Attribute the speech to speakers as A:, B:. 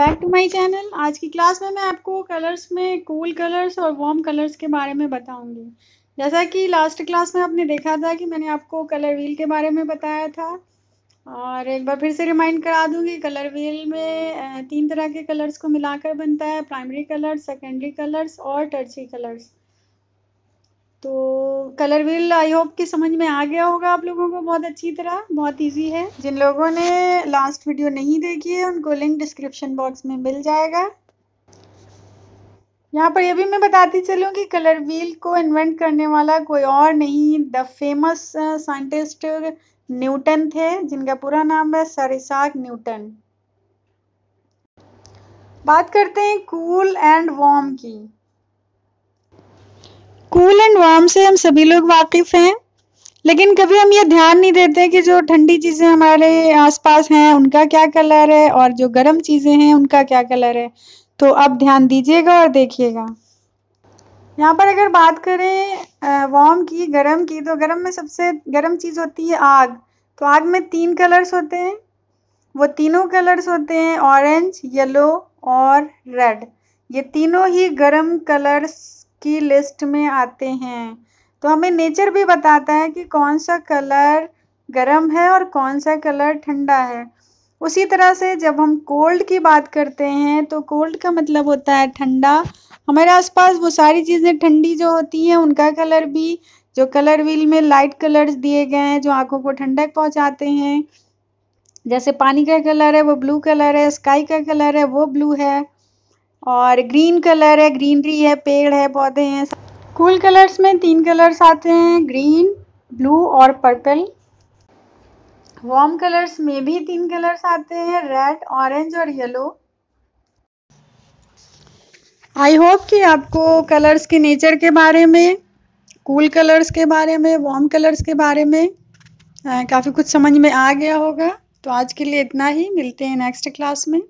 A: back to my channel आज की class में मैं आपको कलर्स में कूल कलर्स और वार्म कलर्स के बारे में बताऊंगी जैसा कि लास्ट क्लास में आपने देखा था कि मैंने आपको कलर व्हील के बारे में बताया था और एक बार फिर से रिमाइंड करा दूंगी कलर व्हील में तीन तरह के कलर्स को मिलाकर बनता है प्राइमरी कलर्स सेकेंडरी कलर्स और टर्ची कलर्स तो कलर व्हील आई होप कि समझ में आ गया होगा आप लोगों को बहुत अच्छी तरह बहुत इजी है जिन लोगों ने लास्ट वीडियो नहीं देखी है उनको लिंक डिस्क्रिप्शन बॉक्स में मिल जाएगा यहाँ पर यह भी मैं बताती चलूँ कि कलर व्हील को इन्वेंट करने वाला कोई और नहीं द फेमस साइंटिस्ट न्यूटन थे जिनका पूरा नाम है सर इसाक न्यूटन बात करते हैं कूल एंड वार्म की कूल एंड वार्म से हम सभी लोग वाकिफ़ हैं लेकिन कभी हम ये ध्यान नहीं देते कि जो ठंडी चीज़ें हमारे आसपास हैं उनका क्या कलर है और जो गर्म चीज़ें हैं उनका क्या कलर है तो अब ध्यान दीजिएगा और देखिएगा यहाँ पर अगर बात करें वार्म की गर्म की तो गर्म में सबसे गर्म चीज़ होती है आग तो आग में तीन कलर्स होते हैं वो तीनों कलर्स होते हैं ऑरेंज येलो और रेड ये तीनों ही गर्म कलर्स की लिस्ट में आते हैं तो हमें नेचर भी बताता है कि कौन सा कलर गर्म है और कौन सा कलर ठंडा है उसी तरह से जब हम कोल्ड की बात करते हैं तो कोल्ड का मतलब होता है ठंडा हमारे आसपास वो सारी चीज़ें ठंडी जो होती हैं उनका कलर भी जो कलर व्हील में लाइट कलर्स दिए गए हैं जो आंखों को ठंडक पहुंचाते हैं जैसे पानी का कलर है वो ब्लू कलर है स्काई का कलर है वो ब्लू है और ग्रीन कलर है ग्रीनरी है पेड़ है पौधे हैं कूल कलर्स में तीन कलर्स आते हैं ग्रीन ब्लू और पर्पल वार्म कलर्स में भी तीन कलर्स आते हैं रेड ऑरेंज और येलो आई होप कि आपको कलर्स के नेचर के बारे में कूल cool कलर्स के बारे में वार्म कलर्स के बारे में काफ़ी कुछ समझ में आ गया होगा तो आज के लिए इतना ही मिलते हैं नेक्स्ट क्लास में